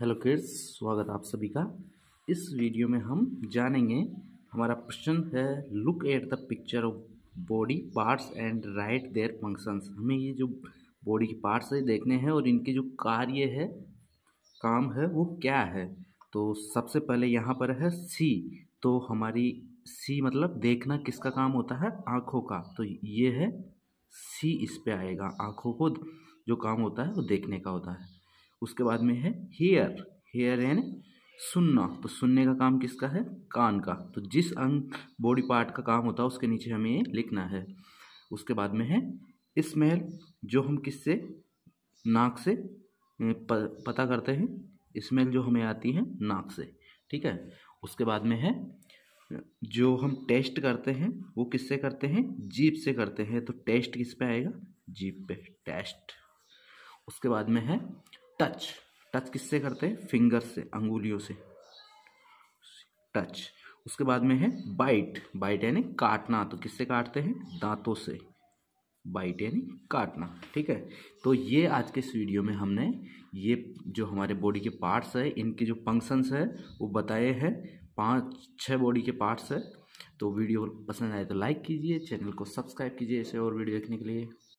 hello kids स्वागत आप सभी का इस वीडियो में हम जानेंगे हमारा क्वेश्चन है look at the picture of body parts and write their functions हमें ये जो बॉडी के पार्ट्स है देखने हैं और इनके जो कार्य है काम है वो क्या है तो सबसे पहले यहाँ पर है सी तो हमारी सी मतलब देखना किसका काम होता है आँखों का तो ये है सी इस पर आएगा आँखों को जो काम होता है वो देखने का होता है उसके बाद में है हेयर हेयर यानी सुनना तो सुनने का काम किसका है कान का तो जिस अंग बॉडी पार्ट का काम होता है उसके नीचे हमें ये लिखना है उसके बाद में है स्मेल जो हम किससे नाक से पता करते हैं स्मेल जो हमें आती है नाक से ठीक है उसके बाद में है जो हम टेस्ट करते हैं वो किससे करते हैं जीप से करते हैं तो टेस्ट किस पे आएगा जीप पे टेस्ट उसके बाद में है टच टच किससे करते हैं फिंगर से अंगुलियों से टच उसके बाद में है बाइट बाइट यानी काटना तो किससे काटते हैं दांतों से बाइट यानी काटना ठीक है तो ये आज के इस वीडियो में हमने ये जो हमारे बॉडी के पार्ट्स है इनके जो फंक्शंस है वो बताए हैं पांच छह बॉडी के पार्ट्स है तो वीडियो पसंद आए तो लाइक कीजिए चैनल को सब्सक्राइब कीजिए ऐसे और वीडियो देखने के लिए